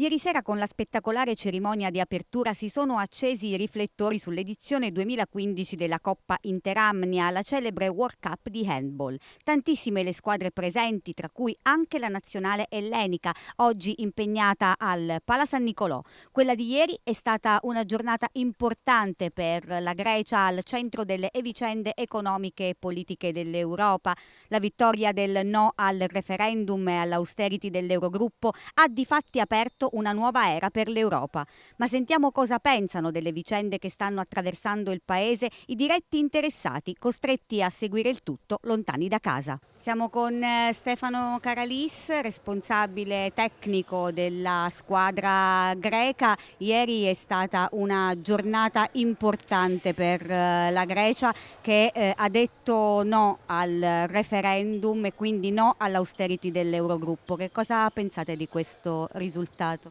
Ieri sera con la spettacolare cerimonia di apertura si sono accesi i riflettori sull'edizione 2015 della Coppa Interamnia, la celebre World Cup di handball. Tantissime le squadre presenti, tra cui anche la nazionale ellenica, oggi impegnata al Pala San Nicolò. Quella di ieri è stata una giornata importante per la Grecia al centro delle vicende economiche e politiche dell'Europa. La vittoria del no al referendum e all'austerity dell'Eurogruppo ha di fatti aperto una nuova era per l'Europa. Ma sentiamo cosa pensano delle vicende che stanno attraversando il Paese i diretti interessati, costretti a seguire il tutto lontani da casa. Siamo con eh, Stefano Caralis, responsabile tecnico della squadra greca. Ieri è stata una giornata importante per eh, la Grecia che eh, ha detto no al referendum e quindi no all'austerity dell'Eurogruppo. Che cosa pensate di questo risultato? risultato?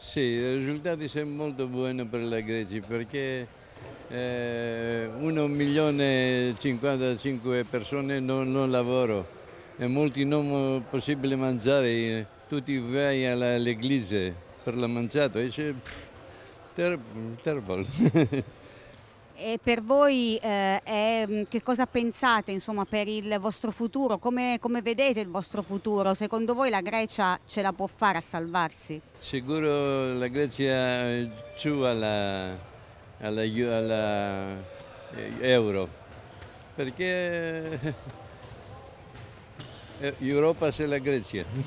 Sì, i risultati sono molto buoni per la Grecia perché eh, 1 milione e 55 persone non, non lavoro e molti non è possibile mangiare, tutti vai all'eglise per la mangiata, e c'è terribile. E per voi eh, è, mm, che cosa pensate insomma, per il vostro futuro? Come, come, vedete il vostro futuro? Secondo voi la Grecia ce la può fare a salvarsi? Sicuro la Grecia è giù alla, alla, alla eh, euro perché eh, Europa se la Grecia.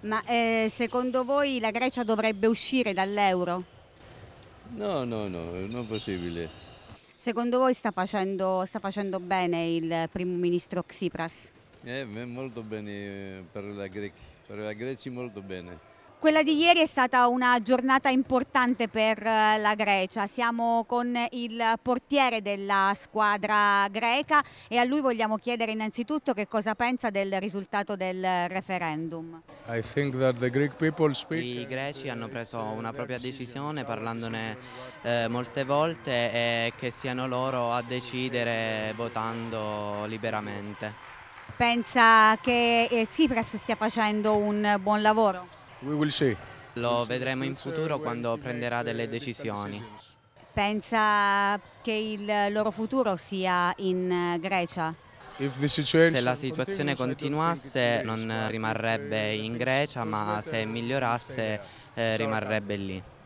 Ma eh, secondo voi la Grecia dovrebbe uscire dall'euro? No, no, no, non è possibile. Secondo voi sta facendo, sta facendo bene il primo ministro Tsipras? Eh, molto bene eh, per la Grecia, per la Grecia molto bene. Quella di ieri è stata una giornata importante per eh, la Grecia, siamo con il portiere della squadra greca e a lui vogliamo chiedere innanzitutto che cosa pensa del risultato del referendum. I greci hanno preso una propria decisione parlandone eh, molte volte e eh, che siano loro a decidere votando liberamente. Pensa che eh, Tsipras stia facendo un buon lavoro? Lo vedremo in futuro quando prenderà delle decisioni. Pensa che il loro futuro sia in eh, Grecia? Se la situazione continuasse non rimarrebbe in Grecia, ma se migliorasse eh, rimarrebbe lì.